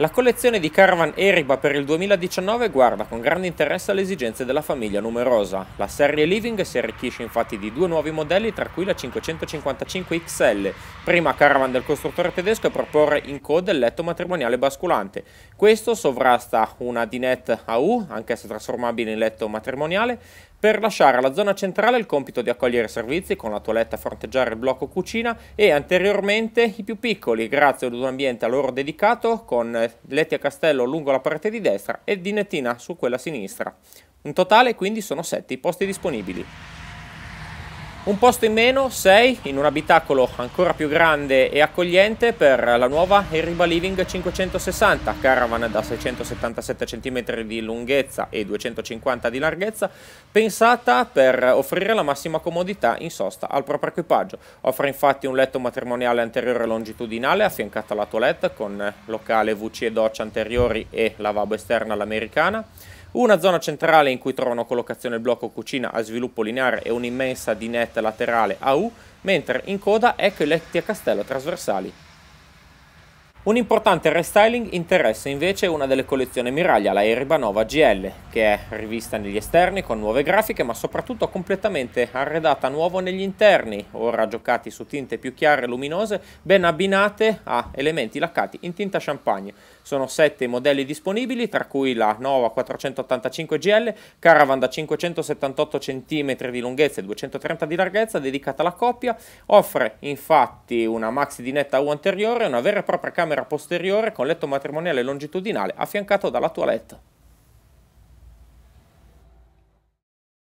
La collezione di Caravan Eriba per il 2019 guarda con grande interesse alle esigenze della famiglia numerosa. La serie Living si arricchisce infatti di due nuovi modelli, tra cui la 555 XL, prima caravan del costruttore tedesco a proporre in coda il letto matrimoniale basculante. Questo sovrasta una dinette a U, anch'essa trasformabile in letto matrimoniale, per lasciare alla zona centrale il compito di accogliere servizi con la toiletta a fronteggiare il blocco cucina e anteriormente i più piccoli, grazie ad un ambiente a loro dedicato con Letti a Castello lungo la parete di destra e Dinettina su quella sinistra. In totale quindi sono 7 i posti disponibili. Un posto in meno, 6, in un abitacolo ancora più grande e accogliente per la nuova Heriba Living 560, caravan da 677 cm di lunghezza e 250 di larghezza, pensata per offrire la massima comodità in sosta al proprio equipaggio. Offre infatti un letto matrimoniale anteriore longitudinale affiancato alla toilette con locale WC e doccia anteriori e lavabo esterna all'americana una zona centrale in cui trovano collocazione il blocco cucina a sviluppo lineare e un'immensa dinette laterale a U, mentre in coda ecco i letti a castello trasversali un importante restyling interessa invece una delle collezioni miraglia, la Eriba Nova GL, che è rivista negli esterni con nuove grafiche ma soprattutto completamente arredata a nuovo negli interni, ora giocati su tinte più chiare e luminose, ben abbinate a elementi laccati in tinta champagne. Sono sette i modelli disponibili, tra cui la Nova 485 GL, caravan da 578 cm di lunghezza e 230 di larghezza, dedicata alla coppia, offre infatti una maxi dinetta U anteriore, una vera e propria camera camera posteriore con letto matrimoniale longitudinale affiancato dalla toilette.